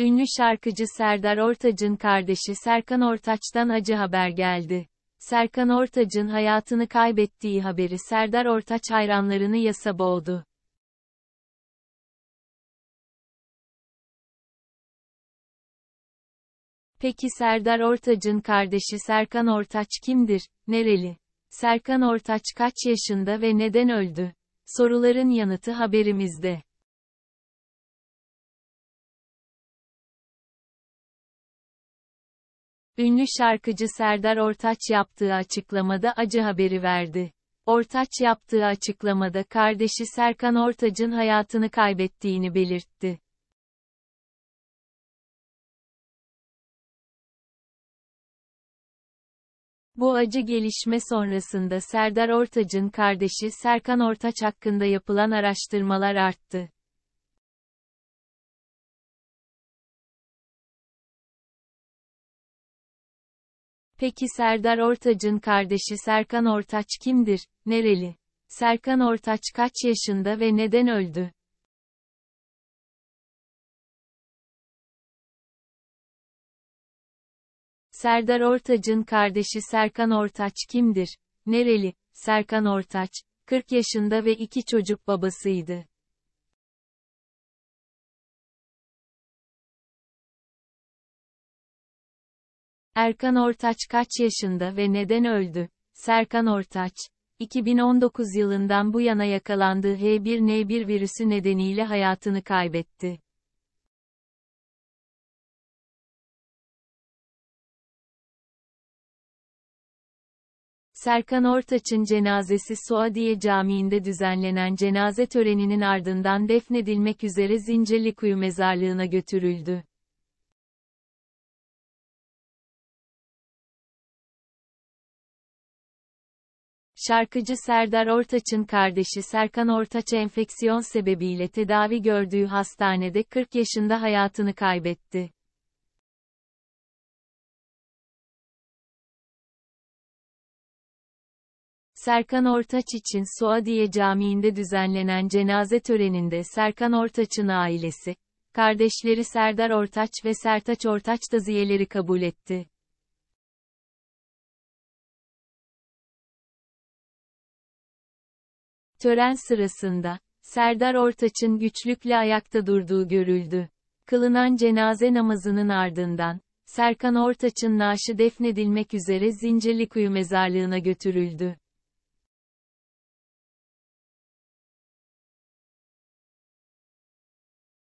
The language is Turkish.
Ünlü şarkıcı Serdar Ortaç'ın kardeşi Serkan Ortaç'tan acı haber geldi. Serkan Ortaç'ın hayatını kaybettiği haberi Serdar Ortaç hayranlarını yasa boğdu. Peki Serdar Ortaç'ın kardeşi Serkan Ortaç kimdir, nereli? Serkan Ortaç kaç yaşında ve neden öldü? Soruların yanıtı haberimizde. Ünlü şarkıcı Serdar Ortaç yaptığı açıklamada acı haberi verdi. Ortaç yaptığı açıklamada kardeşi Serkan Ortaç'ın hayatını kaybettiğini belirtti. Bu acı gelişme sonrasında Serdar Ortaç'ın kardeşi Serkan Ortaç hakkında yapılan araştırmalar arttı. Peki Serdar Ortaç'ın kardeşi Serkan Ortaç kimdir, nereli? Serkan Ortaç kaç yaşında ve neden öldü? Serdar Ortaç'ın kardeşi Serkan Ortaç kimdir? Nereli? Serkan Ortaç, 40 yaşında ve iki çocuk babasıydı. Erkan Ortaç kaç yaşında ve neden öldü? Serkan Ortaç, 2019 yılından bu yana yakalandığı H1N1 virüsü nedeniyle hayatını kaybetti. Serkan Ortaç'ın cenazesi Suadiye Camii'nde düzenlenen cenaze töreninin ardından defnedilmek üzere Zincirlikuyu mezarlığına götürüldü. Şarkıcı Serdar Ortaç'ın kardeşi Serkan Ortaç enfeksiyon sebebiyle tedavi gördüğü hastanede 40 yaşında hayatını kaybetti. Serkan Ortaç için Suadiye Camii'nde düzenlenen cenaze töreninde Serkan Ortaç'ın ailesi, kardeşleri Serdar Ortaç ve Sertaç Ortaç da ziyeleri kabul etti. Tören sırasında, Serdar Ortaç'ın güçlükle ayakta durduğu görüldü. Kılınan cenaze namazının ardından, Serkan Ortaç'ın naaşı defnedilmek üzere Zincirlikuyu mezarlığına götürüldü.